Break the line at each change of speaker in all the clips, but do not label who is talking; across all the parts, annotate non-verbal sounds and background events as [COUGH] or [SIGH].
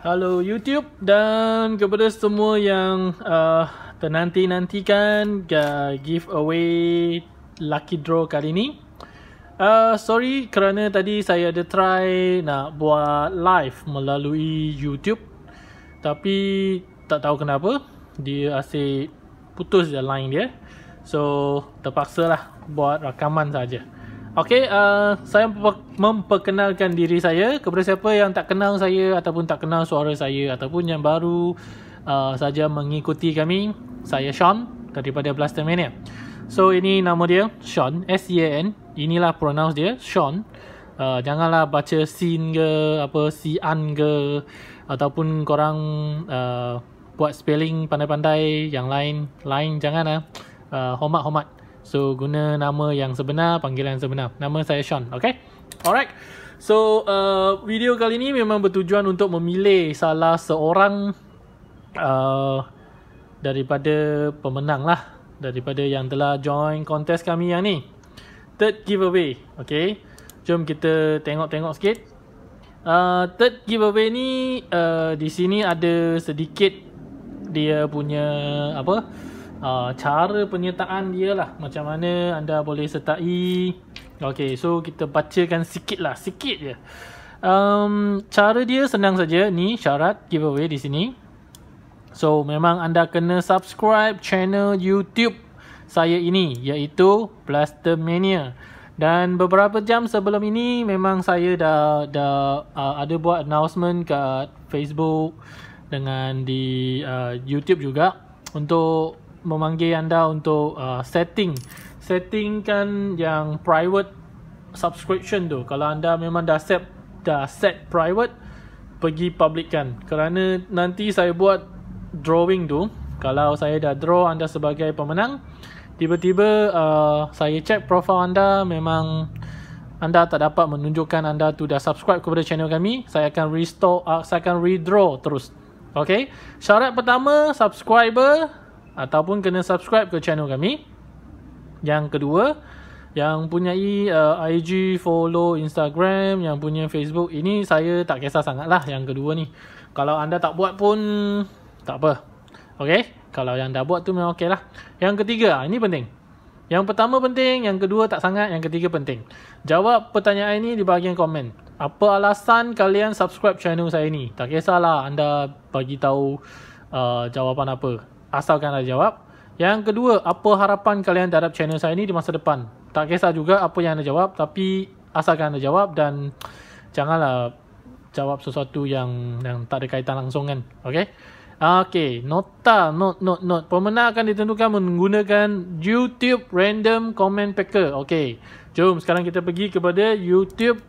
Halo YouTube dan kepada semua yang uh, Ternanti-nantikan uh, giveaway lucky draw kali ni uh, Sorry kerana tadi saya ada try nak buat live melalui YouTube Tapi tak tahu kenapa Dia asyik putus je line dia So terpaksa lah buat rakaman saja. Okey, uh, saya memperkenalkan diri saya kepada siapa yang tak kenal saya ataupun tak kenal suara saya ataupun yang baru uh, saja mengikuti kami. Saya Sean daripada Blaster Mania. So ini nama dia, Sean, S E A N. Inilah pronounce dia, Sean. Uh, janganlah baca sin ke apa sian ke ataupun korang uh, buat spelling pandai-pandai yang lain lain janganlah uh, hormat hormat So guna nama yang sebenar, panggilan sebenar. Nama saya Sean, okay? Alright. So uh, video kali ini memang bertujuan untuk memilih salah seorang uh, daripada pemenang lah. Daripada yang telah join kontes kami yang ni. Third giveaway, okay? Jom kita tengok-tengok sikit. Uh, third giveaway ni uh, di sini ada sedikit dia punya apa? uh, cara penyertaan dia lah macam mana anda boleh sertai Okay, so kita bacakan sikit lah, sikit je um, Cara dia senang saja, ni syarat giveaway di sini So memang anda kena subscribe channel YouTube saya ini iaitu Blaster Mania dan beberapa jam sebelum ini memang saya dah dah uh, ada buat announcement kat Facebook dengan di uh, YouTube juga untuk memanggil anda untuk uh, setting kan yang private subscription tu kalau anda memang dah set dah set private pergi publikkan kerana nanti saya buat drawing tu kalau saya dah draw anda sebagai pemenang tiba-tiba uh, saya check profile anda memang anda tak dapat menunjukkan anda tu dah subscribe kepada channel kami saya akan restore uh, saya akan redraw terus Okay, syarat pertama subscriber ataupun kena subscribe ke channel kami. Yang kedua, yang punya uh, IG, follow Instagram, yang punya Facebook, ini saya tak kisah lah. yang kedua ni. Kalau anda tak buat pun tak apa. Okey, kalau yang dah buat tu memang lah. Yang ketiga, ah, ini penting. Yang pertama penting, yang kedua tak sangat, yang ketiga penting. Jawab pertanyaan ini di bahagian komen. Apa alasan kalian subscribe channel saya ni? Tak kisahlah anda bagi tahu uh, jawapan apa asalkan ada jawab. Yang kedua, apa harapan kalian terhadap channel saya ni di masa depan? Tak kisah juga apa yang anda jawab, tapi asalkan anda jawab dan janganlah jawab sesuatu yang yang tak ada kaitan langsung kan. Okey. Okey, nota, not, not, not. Pemenang akan ditentukan menggunakan YouTube Random Comment Packer. Okey. Jom sekarang kita pergi kepada YouTube.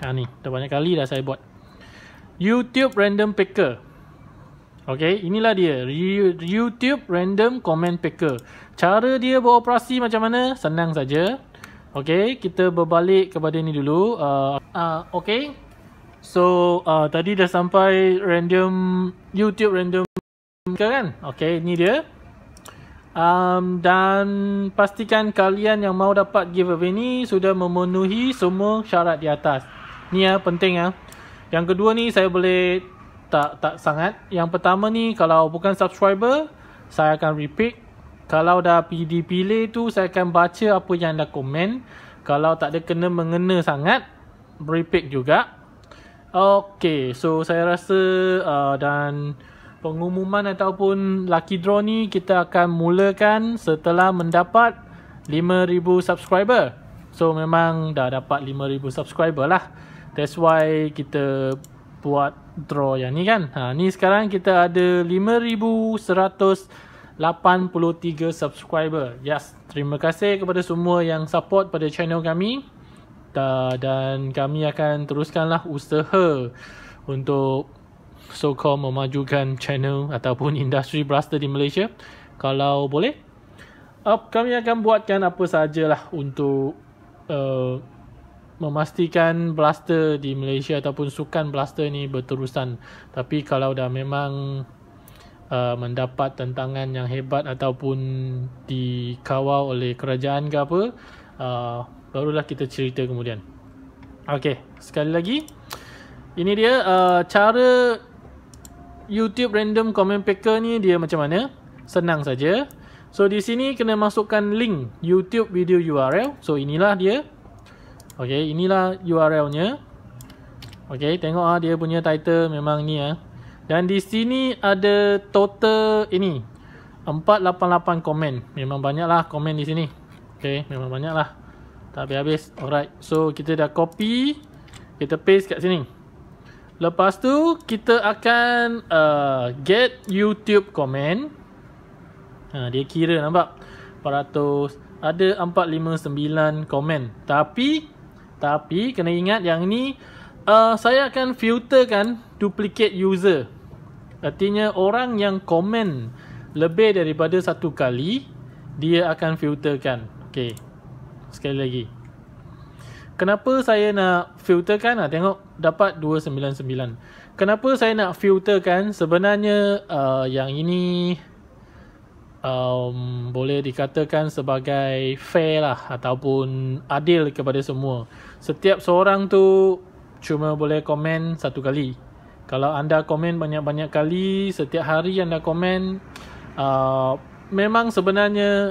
Ha ni, dah banyak kali dah saya buat. YouTube Random Packer. Okay, inilah dia YouTube Random Comment Picker. Cara dia beroperasi macam mana? Senang saja. Okay, kita berbalik kepada ni dulu. Uh, uh, okay, so uh, tadi dah sampai Random YouTube Random Picker kan? Okay, ini dia. Um, dan pastikan kalian yang mau dapat giveaway ni sudah memenuhi semua syarat di atas. Ni ya, penting ya. Yang kedua ni saya boleh tak tak sangat. Yang pertama ni kalau bukan subscriber, saya akan repeat. Kalau dah dipilih tu, saya akan baca apa yang anda komen. Kalau tak ada kena mengena sangat, repeat juga. Okay, so saya rasa uh, dan pengumuman ataupun lucky draw ni kita akan mulakan setelah mendapat 5,000 subscriber. So memang dah dapat 5,000 subscriber lah. That's why kita buat draw yang ni kan. Ha, ni sekarang kita ada 5,183 subscriber. Yes, terima kasih kepada semua yang support pada channel kami. Da, dan kami akan teruskanlah usaha untuk so-called memajukan channel ataupun [LAUGHS] industri blaster di Malaysia. Kalau boleh, uh, kami akan buatkan apa sajalah untuk... Uh, memastikan blaster di Malaysia ataupun sukan blaster ni berterusan. Tapi kalau dah memang uh, mendapat tentangan yang hebat ataupun dikawal oleh kerajaan ke apa, uh, barulah kita cerita kemudian. Okey, sekali lagi. Ini dia uh, cara YouTube random comment picker ni dia macam mana? Senang saja. So di sini kena masukkan link YouTube video URL. So inilah dia Okey, inilah URL-nya. Okey, tengok ah dia punya title memang ni ah. Dan di sini ada total ini 488 komen. Memang banyaklah komen di sini. Okey, memang banyaklah. Tak habis, habis. Alright. So kita dah copy, kita paste kat sini. Lepas tu kita akan uh, get YouTube komen. Ha, dia kira nampak 400 ada 459 komen. Tapi tapi kena ingat yang ni uh, saya akan filterkan duplicate user. Artinya orang yang komen lebih daripada satu kali dia akan filterkan. Okey. Sekali lagi. Kenapa saya nak filterkan? Ah tengok dapat 299. Kenapa saya nak filterkan? Sebenarnya uh, yang ini um, boleh dikatakan sebagai fair lah ataupun adil kepada semua. Setiap seorang tu cuma boleh komen satu kali. Kalau anda komen banyak-banyak kali, setiap hari anda komen, uh, memang sebenarnya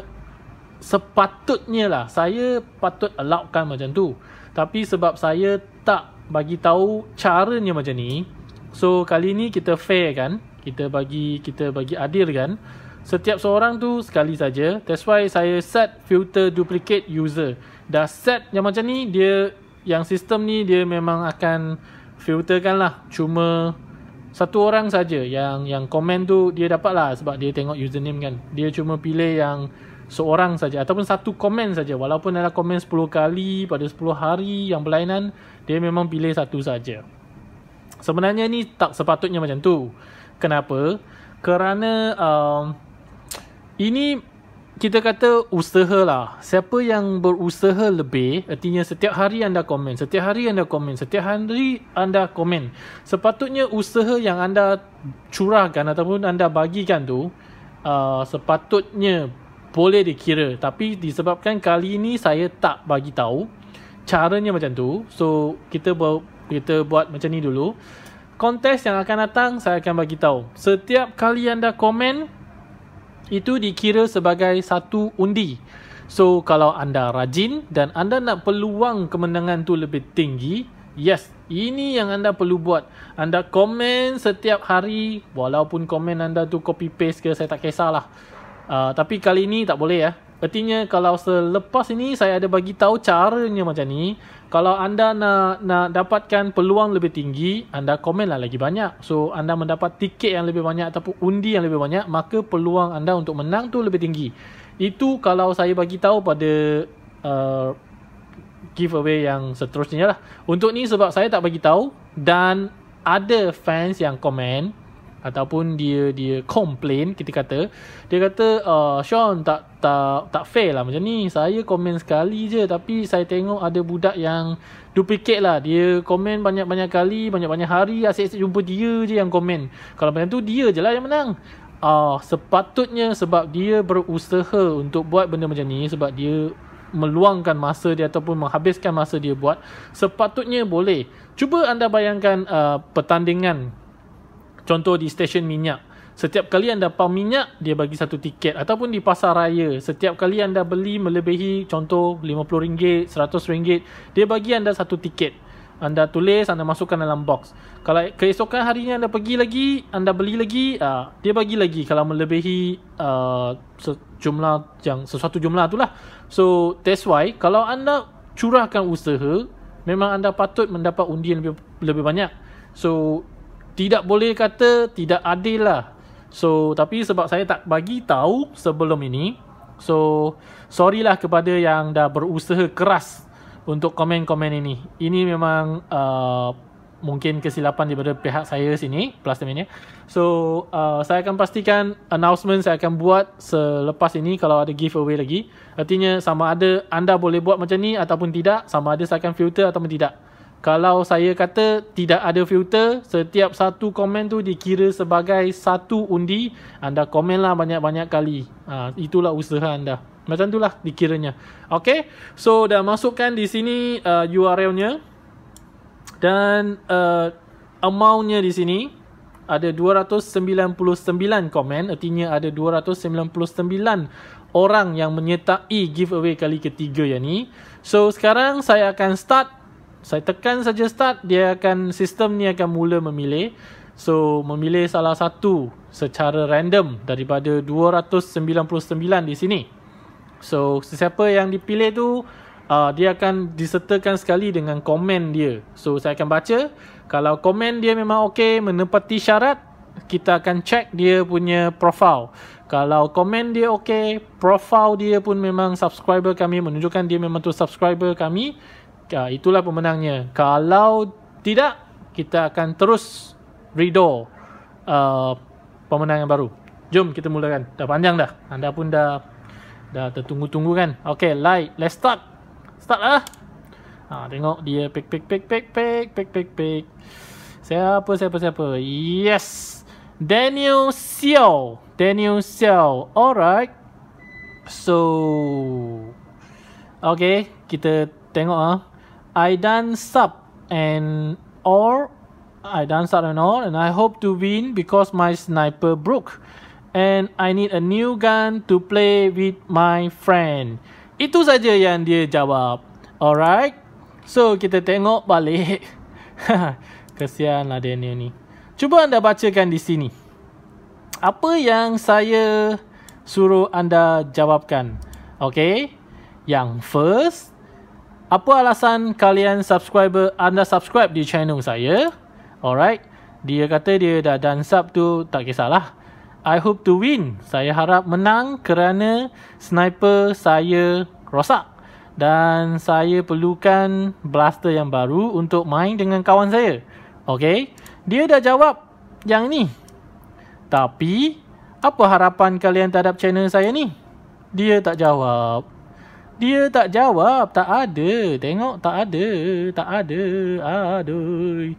sepatutnya lah saya patut allowkan macam tu. Tapi sebab saya tak bagi tahu caranya macam ni, so kali ni kita fair kan? Kita bagi kita bagi adil kan? setiap seorang tu sekali saja that's why saya set filter duplicate user dah set yang macam ni dia yang sistem ni dia memang akan filterkan lah cuma satu orang saja yang yang komen tu dia dapat lah sebab dia tengok username kan dia cuma pilih yang seorang saja ataupun satu komen saja walaupun ada komen 10 kali pada 10 hari yang berlainan dia memang pilih satu saja sebenarnya ni tak sepatutnya macam tu kenapa kerana uh, ini kita kata usaha lah. Siapa yang berusaha lebih, artinya setiap hari anda komen, setiap hari anda komen, setiap hari anda komen. Sepatutnya usaha yang anda curahkan ataupun anda bagikan tu, uh, sepatutnya boleh dikira. Tapi disebabkan kali ini saya tak bagi tahu caranya macam tu. So kita buat kita buat macam ni dulu. Kontes yang akan datang saya akan bagi tahu. Setiap kali anda komen, itu dikira sebagai satu undi. So kalau anda rajin dan anda nak peluang kemenangan tu lebih tinggi, yes, ini yang anda perlu buat. Anda komen setiap hari walaupun komen anda tu copy paste ke saya tak kisahlah. Uh, tapi kali ini tak boleh ya. Artinya kalau selepas ini saya ada bagi tahu caranya macam ni, kalau anda nak nak dapatkan peluang lebih tinggi, anda komenlah lagi banyak. So anda mendapat tiket yang lebih banyak ataupun undi yang lebih banyak, maka peluang anda untuk menang tu lebih tinggi. Itu kalau saya bagi tahu pada uh, giveaway yang seterusnya lah. Untuk ni sebab saya tak bagi tahu dan ada fans yang komen ataupun dia dia complain kita kata dia kata uh, Sean tak tak tak fair lah macam ni saya komen sekali je tapi saya tengok ada budak yang duplicate lah dia komen banyak-banyak kali banyak-banyak hari asyik-asyik jumpa dia je yang komen kalau macam tu dia je lah yang menang uh, sepatutnya sebab dia berusaha untuk buat benda macam ni sebab dia meluangkan masa dia ataupun menghabiskan masa dia buat sepatutnya boleh cuba anda bayangkan uh, pertandingan Contoh di stesen minyak. Setiap kali anda pump minyak, dia bagi satu tiket. Ataupun di pasar raya, setiap kali anda beli melebihi contoh RM50, RM100, dia bagi anda satu tiket. Anda tulis, anda masukkan dalam box. Kalau keesokan harinya anda pergi lagi, anda beli lagi, uh, dia bagi lagi kalau melebihi uh, jumlah yang sesuatu jumlah itulah. So, that's why kalau anda curahkan usaha, memang anda patut mendapat undian lebih, lebih banyak. So, tidak boleh kata tidak adil lah. So, tapi sebab saya tak bagi tahu sebelum ini. So, sorry lah kepada yang dah berusaha keras untuk komen-komen ini. Ini memang uh, mungkin kesilapan daripada pihak saya sini. Plus temennya. So, uh, saya akan pastikan announcement saya akan buat selepas ini kalau ada giveaway lagi. Artinya sama ada anda boleh buat macam ni ataupun tidak. Sama ada saya akan filter ataupun tidak kalau saya kata tidak ada filter, setiap satu komen tu dikira sebagai satu undi, anda komenlah banyak-banyak kali. Ha, itulah usaha anda. Macam itulah dikiranya. Okay, so dah masukkan di sini uh, URL-nya. Dan uh, amount-nya di sini ada 299 komen. Artinya ada 299 orang yang menyertai giveaway kali ketiga yang ni. So sekarang saya akan start saya tekan saja start dia akan sistem ni akan mula memilih so memilih salah satu secara random daripada 299 di sini so sesiapa yang dipilih tu uh, dia akan disertakan sekali dengan komen dia so saya akan baca kalau komen dia memang okey menepati syarat kita akan check dia punya profile kalau komen dia okey profile dia pun memang subscriber kami menunjukkan dia memang tu subscriber kami uh, itulah pemenangnya. Kalau tidak, kita akan terus redo uh, ah, pemenang yang baru. Jom kita mulakan. Dah panjang dah. Anda pun dah dah tertunggu-tunggu kan. Okay, light. Let's start. Start lah. Ha, tengok dia pick pick pick pick pick pick pick pick. Siapa siapa siapa? Yes. Daniel Xiao. Daniel Xiao. Alright. So Okay, kita tengok ah. Ha. I done sub and or I done sub and all and I hope to win because my sniper broke and I need a new gun to play with my friend. Itu saja yang dia jawab. Alright. So kita tengok balik. [LAUGHS] Kesian lah Daniel ni. Cuba anda bacakan di sini. Apa yang saya suruh anda jawabkan. Okay. Yang first apa alasan kalian subscriber anda subscribe di channel saya? Alright. Dia kata dia dah dan sub tu tak kisahlah. I hope to win. Saya harap menang kerana sniper saya rosak dan saya perlukan blaster yang baru untuk main dengan kawan saya. Okay. Dia dah jawab yang ni. Tapi apa harapan kalian terhadap channel saya ni? Dia tak jawab. Dia tak jawab, tak ada. Tengok tak ada, tak ada. Aduh.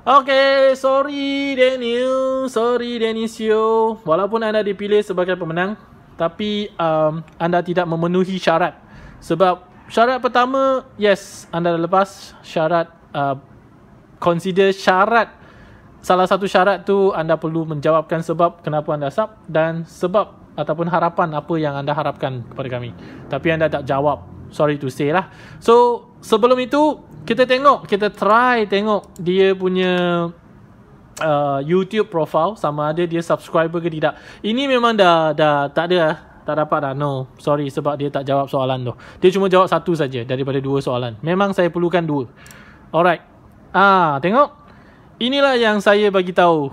Okay, sorry Daniel, sorry Denisio. Walaupun anda dipilih sebagai pemenang, tapi um, anda tidak memenuhi syarat. Sebab syarat pertama, yes, anda dah lepas syarat uh, consider syarat Salah satu syarat tu anda perlu menjawabkan sebab kenapa anda sub dan sebab ataupun harapan apa yang anda harapkan kepada kami. Tapi anda tak jawab. Sorry to say lah. So, sebelum itu, kita tengok, kita try tengok dia punya uh, YouTube profile sama ada dia subscriber ke tidak. Ini memang dah, dah tak ada lah. Tak dapat lah. No, sorry sebab dia tak jawab soalan tu. Dia cuma jawab satu saja daripada dua soalan. Memang saya perlukan dua. Alright. Ah, tengok. Inilah yang saya bagi tahu.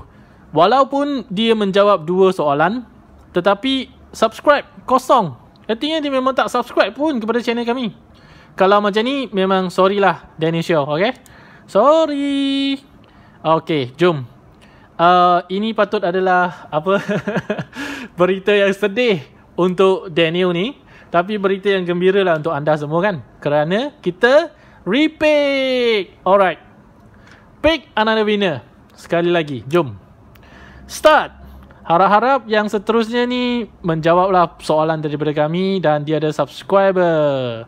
Walaupun dia menjawab dua soalan, tetapi subscribe kosong. Artinya dia memang tak subscribe pun kepada channel kami. Kalau macam ni memang sorry lah Danny Okay. Sorry. Okay jom. Uh, ini patut adalah apa [LAUGHS] berita yang sedih untuk Daniel ni. Tapi berita yang gembira lah untuk anda semua kan. Kerana kita repick. Alright. Pick another winner. Sekali lagi. Jom. Start. Harap-harap yang seterusnya ni menjawablah soalan daripada kami dan dia ada subscriber.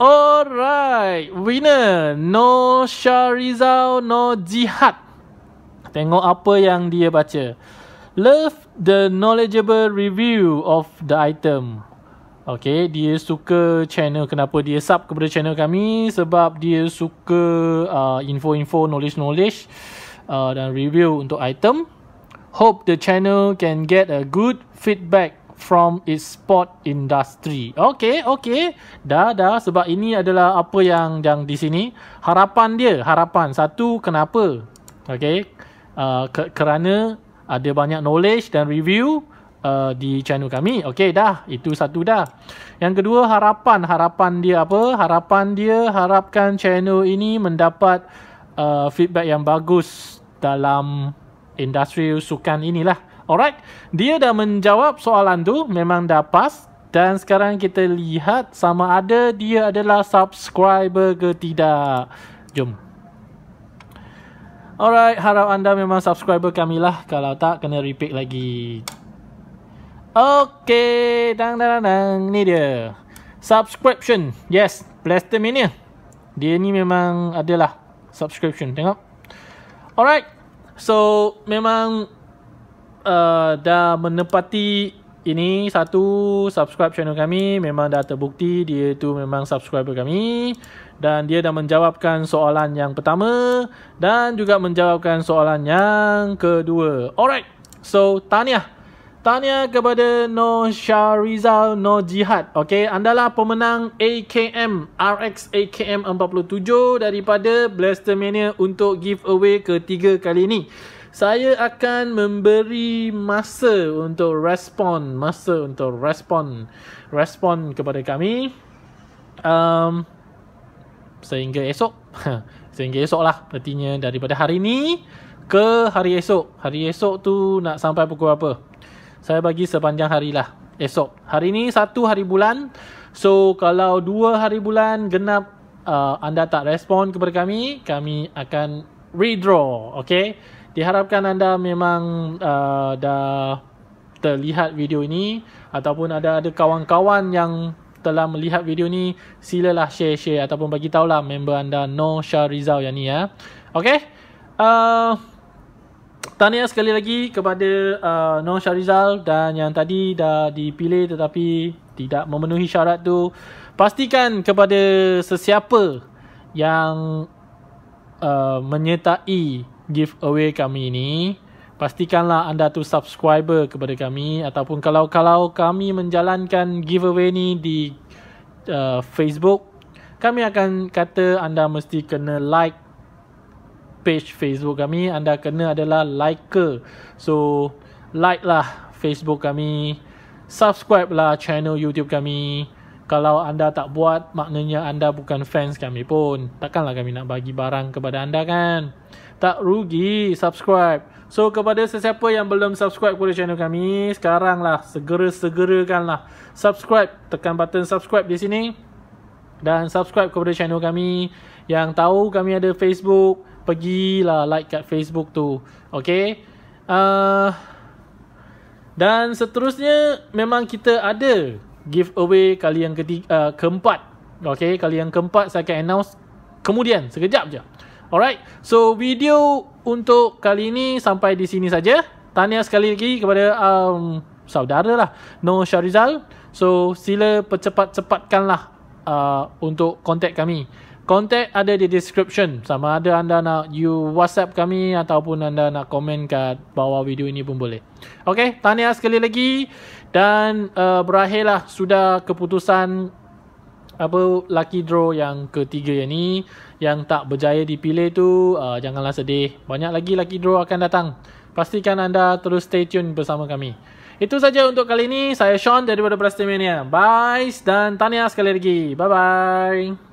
Alright, winner No Sharizal No Jihad. Tengok apa yang dia baca. Love the knowledgeable review of the item. Okay, dia suka channel. Kenapa dia sub kepada channel kami? Sebab dia suka uh, info-info, knowledge-knowledge uh, dan review untuk item. Hope the channel can get a good feedback from its sport industry. Okay, okay. Dah, dah. Sebab ini adalah apa yang yang di sini. Harapan dia, harapan. Satu, kenapa? Okay. Uh, ke kerana ada banyak knowledge dan review uh, di channel kami. Okay, dah. Itu satu dah. Yang kedua, harapan. Harapan dia apa? Harapan dia harapkan channel ini mendapat uh, feedback yang bagus dalam industri sukan inilah. Alright, dia dah menjawab soalan tu, memang dah pas. Dan sekarang kita lihat sama ada dia adalah subscriber ke tidak. Jom. Alright, harap anda memang subscriber kami lah. Kalau tak, kena repeat lagi. Okay, dang dang dang, dang. ni dia. Subscription, yes, Blaster Mania. Dia ni memang adalah subscription, tengok. Alright, So memang uh, dah menepati ini satu subscribe channel kami memang dah terbukti dia tu memang subscriber kami dan dia dah menjawabkan soalan yang pertama dan juga menjawabkan soalan yang kedua. Alright. So tahniah. Tanya kepada No Syarizal No Jihad. Okey, lah pemenang AKM RX AKM 47 daripada Blaster Mania untuk giveaway ketiga kali ini. Saya akan memberi masa untuk respon, masa untuk respon, respon kepada kami. Um, sehingga esok [LAUGHS] Sehingga esok lah Artinya daripada hari ini Ke hari esok Hari esok tu nak sampai pukul apa? saya bagi sepanjang hari lah esok. Hari ni satu hari bulan. So kalau dua hari bulan genap uh, anda tak respon kepada kami, kami akan redraw. Okay. Diharapkan anda memang uh, dah terlihat video ini ataupun ada ada kawan-kawan yang telah melihat video ni silalah share share ataupun bagi tahulah member anda No Shah Rizal yang ni ya. Okey. Uh, Tahniah sekali lagi kepada uh, Noor Syarizal dan yang tadi dah dipilih tetapi tidak memenuhi syarat tu. Pastikan kepada sesiapa yang uh, menyertai giveaway kami ini, pastikanlah anda tu subscriber kepada kami ataupun kalau-kalau kami menjalankan giveaway ni di uh, Facebook, kami akan kata anda mesti kena like page Facebook kami anda kena adalah liker. So like lah Facebook kami, subscribe lah channel YouTube kami. Kalau anda tak buat, maknanya anda bukan fans kami pun. Takkanlah kami nak bagi barang kepada anda kan? Tak rugi subscribe. So kepada sesiapa yang belum subscribe kepada channel kami, sekaranglah segera lah subscribe. Tekan button subscribe di sini dan subscribe kepada channel kami yang tahu kami ada Facebook, pergilah like kat Facebook tu. Okay. Uh, dan seterusnya memang kita ada giveaway kali yang ketiga, uh, keempat. Okay, kali yang keempat saya akan announce kemudian, sekejap je. Alright, so video untuk kali ini sampai di sini saja. Tahniah sekali lagi kepada um, saudara lah, No Syarizal. So, sila percepat-cepatkanlah uh, untuk kontak kami. Contact ada di description Sama ada anda nak You whatsapp kami Ataupun anda nak komen kat Bawah video ini pun boleh Okay Tahniah sekali lagi Dan uh, Berakhirlah Sudah keputusan Apa Lucky draw yang ketiga ini Yang tak berjaya dipilih tu uh, Janganlah sedih Banyak lagi lucky draw akan datang Pastikan anda terus stay tune bersama kami Itu saja untuk kali ini Saya Sean dari daripada Prestimania Bye Dan tahniah sekali lagi Bye bye